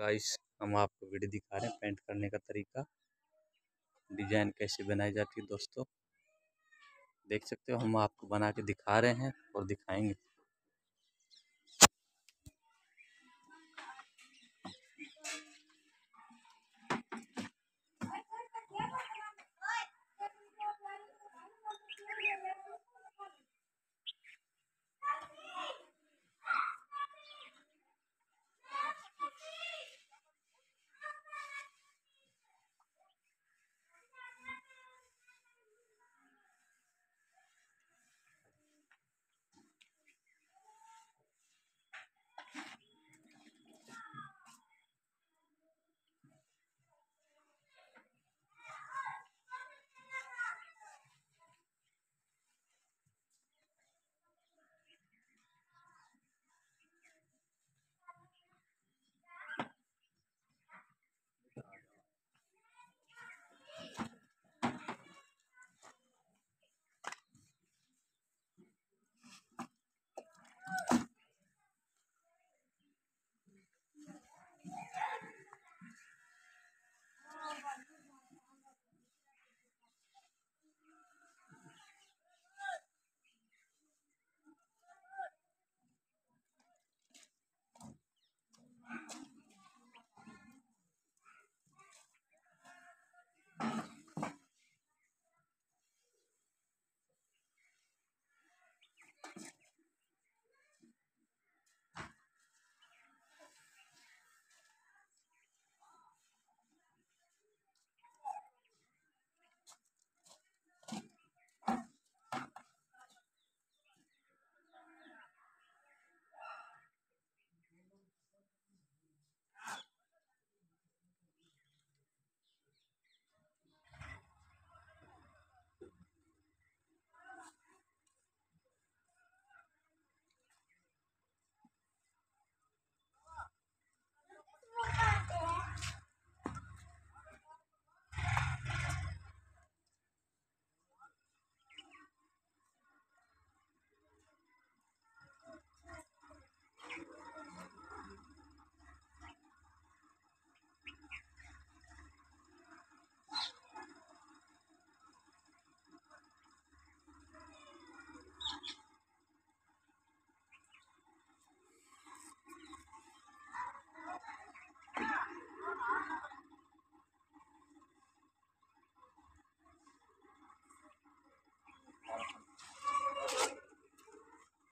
guys हम आपको video दिखा रहे हैं पेंट करने का तरीका डिजाइन कैसे बनाई जाती है दोस्तों देख सकते हो हम आपको बना के दिखा रहे हैं और दिखाएंगे